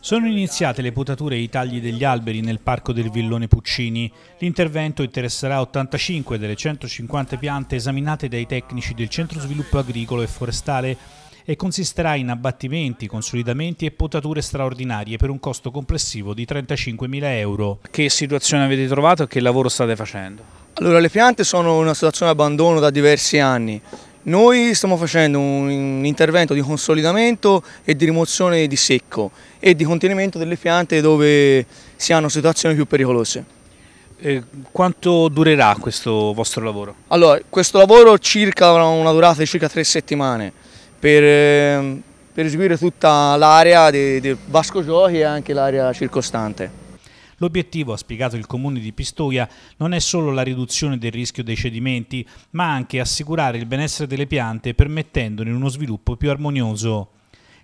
Sono iniziate le potature e i tagli degli alberi nel parco del Villone Puccini. L'intervento interesserà 85 delle 150 piante esaminate dai tecnici del Centro Sviluppo Agricolo e Forestale e consisterà in abbattimenti, consolidamenti e potature straordinarie per un costo complessivo di 35.000 euro. Che situazione avete trovato e che lavoro state facendo? Allora, le piante sono in una situazione di abbandono da diversi anni. Noi stiamo facendo un intervento di consolidamento e di rimozione di secco e di contenimento delle piante dove si hanno situazioni più pericolose. E eh, quanto durerà questo vostro lavoro? Allora, questo lavoro circa avrà una durata di circa tre settimane per, ehm, per eseguire tutta l'area del Vasco Giochi e anche l'area circostante. L'obiettivo, ha spiegato il comune di Pistoia, non è solo la riduzione del rischio dei cedimenti, ma anche assicurare il benessere delle piante permettendone uno sviluppo più armonioso.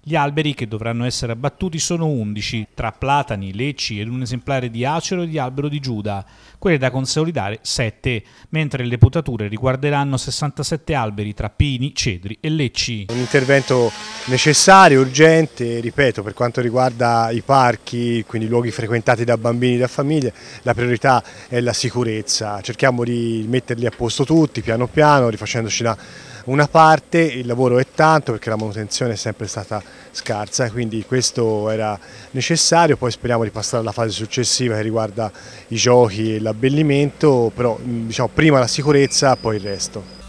Gli alberi che dovranno essere abbattuti sono 11, tra platani, lecci ed un esemplare di acero e di albero di Giuda, quelle da consolidare 7, mentre le potature riguarderanno 67 alberi tra pini, cedri e lecci. Un intervento necessario, urgente, ripeto, per quanto riguarda i parchi, quindi luoghi frequentati da bambini e da famiglie, la priorità è la sicurezza. Cerchiamo di metterli a posto tutti, piano piano, rifacendoci la una parte, il lavoro è tanto perché la manutenzione è sempre stata scarsa, quindi questo era necessario, poi speriamo di passare alla fase successiva che riguarda i giochi e l'abbellimento, però diciamo, prima la sicurezza, poi il resto.